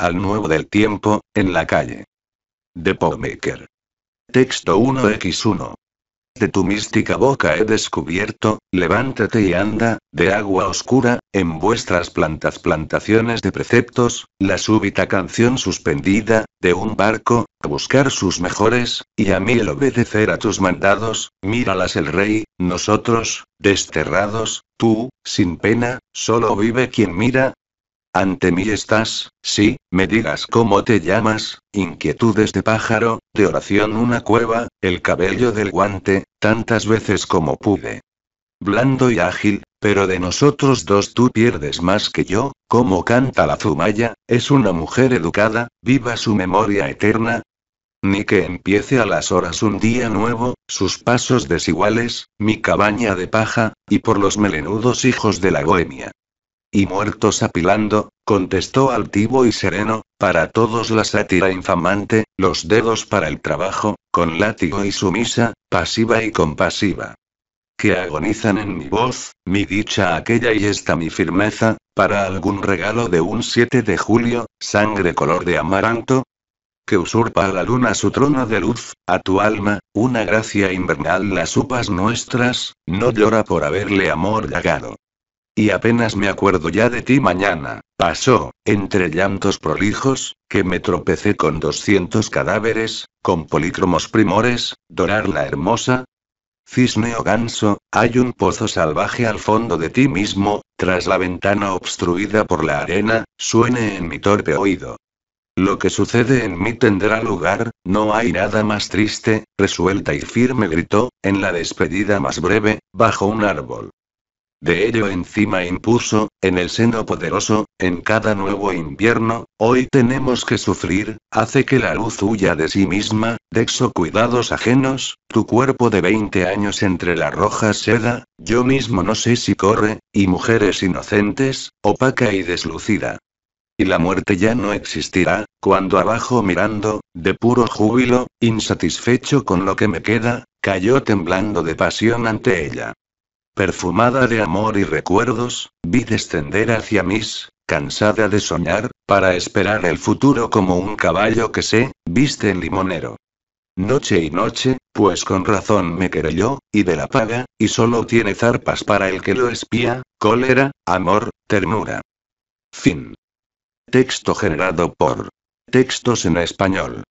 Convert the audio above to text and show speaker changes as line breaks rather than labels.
al nuevo del tiempo, en la calle. De Pomaker. Texto 1x1. De tu mística boca he descubierto, levántate y anda, de agua oscura, en vuestras plantas plantaciones de preceptos, la súbita canción suspendida, de un barco, a buscar sus mejores, y a mí el obedecer a tus mandados, míralas el rey, nosotros, desterrados, tú, sin pena, solo vive quien mira, ante mí estás, sí, me digas cómo te llamas, inquietudes de pájaro, de oración una cueva, el cabello del guante, tantas veces como pude. Blando y ágil, pero de nosotros dos tú pierdes más que yo, como canta la Zumaya, es una mujer educada, viva su memoria eterna. Ni que empiece a las horas un día nuevo, sus pasos desiguales, mi cabaña de paja, y por los melenudos hijos de la goemia. Y muertos apilando, contestó altivo y sereno, para todos la sátira infamante, los dedos para el trabajo, con látigo y sumisa, pasiva y compasiva. Que agonizan en mi voz, mi dicha aquella y esta mi firmeza, para algún regalo de un 7 de julio, sangre color de amaranto, que usurpa a la luna su trono de luz, a tu alma, una gracia invernal las upas nuestras, no llora por haberle amor llegado. Y apenas me acuerdo ya de ti mañana. Pasó, entre llantos prolijos, que me tropecé con 200 cadáveres, con polícromos primores, dorar la hermosa. Cisne o ganso, hay un pozo salvaje al fondo de ti mismo, tras la ventana obstruida por la arena, suene en mi torpe oído. Lo que sucede en mí tendrá lugar, no hay nada más triste, resuelta y firme gritó, en la despedida más breve, bajo un árbol. De ello encima impuso, en el seno poderoso, en cada nuevo invierno, hoy tenemos que sufrir, hace que la luz huya de sí misma, dexo cuidados ajenos, tu cuerpo de 20 años entre la roja seda, yo mismo no sé si corre, y mujeres inocentes, opaca y deslucida. Y la muerte ya no existirá, cuando abajo mirando, de puro júbilo, insatisfecho con lo que me queda, cayó temblando de pasión ante ella perfumada de amor y recuerdos, vi descender hacia mis, cansada de soñar, para esperar el futuro como un caballo que sé viste en limonero. Noche y noche, pues con razón me yo, y de la paga, y solo tiene zarpas para el que lo espía, cólera, amor, ternura. Fin. Texto generado por Textos en Español.